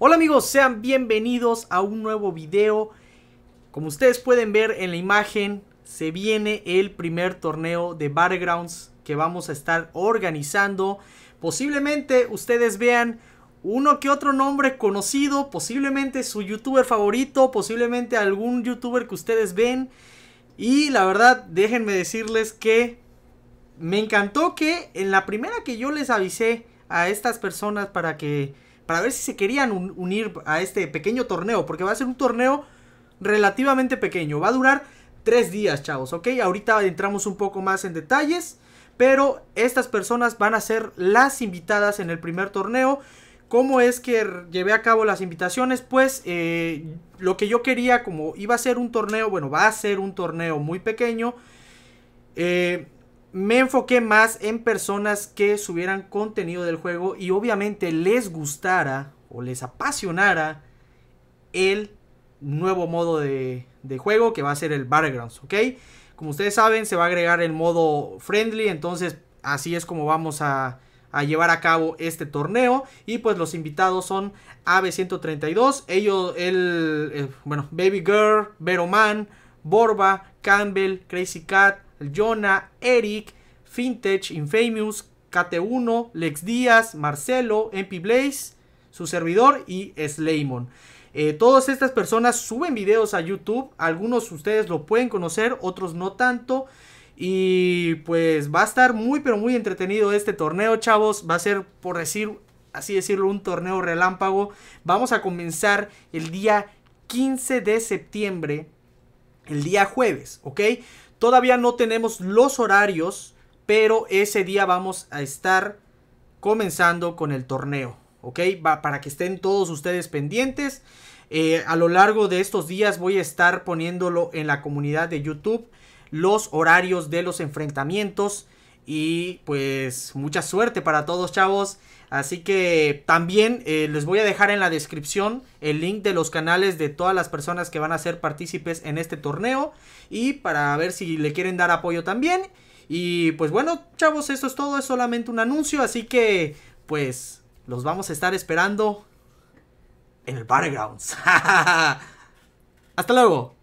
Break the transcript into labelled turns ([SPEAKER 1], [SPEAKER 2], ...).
[SPEAKER 1] Hola amigos, sean bienvenidos a un nuevo video. Como ustedes pueden ver en la imagen, se viene el primer torneo de backgrounds que vamos a estar organizando. Posiblemente ustedes vean uno que otro nombre conocido, posiblemente su youtuber favorito, posiblemente algún youtuber que ustedes ven. Y la verdad, déjenme decirles que me encantó que en la primera que yo les avisé a estas personas para que para ver si se querían unir a este pequeño torneo, porque va a ser un torneo relativamente pequeño, va a durar tres días, chavos, ¿ok? Ahorita entramos un poco más en detalles, pero estas personas van a ser las invitadas en el primer torneo. ¿Cómo es que llevé a cabo las invitaciones? Pues eh, lo que yo quería, como iba a ser un torneo, bueno, va a ser un torneo muy pequeño, eh, me enfoqué más en personas que subieran contenido del juego y obviamente les gustara o les apasionara el nuevo modo de, juego que va a ser el Battlegrounds, ¿ok? Como ustedes saben, se va a agregar el modo friendly, entonces así es como vamos a, a llevar a cabo este torneo. Y pues los invitados son AB132, ellos, el, eh, bueno, Baby Girl, Veroman, Borba, Campbell, Crazy Cat, Jonah, Eric, Fintech, Infamous, KT1, Lex Díaz, Marcelo, MP Blaze, su servidor y Slaymon. Eh, todas estas personas suben videos a YouTube, algunos ustedes lo pueden conocer, otros no tanto. Y pues va a estar muy pero muy entretenido este torneo, chavos. Va a ser, por decir, así decirlo, un torneo relámpago. Vamos a comenzar el día 15 de septiembre, el día jueves, ¿ok? Todavía no tenemos los horarios, pero ese día vamos a estar comenzando con el torneo, ¿ok? Va, para que estén todos ustedes pendientes. Eh, a lo largo de estos días voy a estar poniéndolo en la comunidad de YouTube los horarios de los enfrentamientos y pues mucha suerte para todos chavos. Así que también eh, les voy a dejar en la descripción el link de los canales de todas las personas que van a ser partícipes en este torneo. Y para ver si le quieren dar apoyo también. Y pues bueno chavos, eso es todo. Es solamente un anuncio. Así que pues los vamos a estar esperando en el background Hasta luego.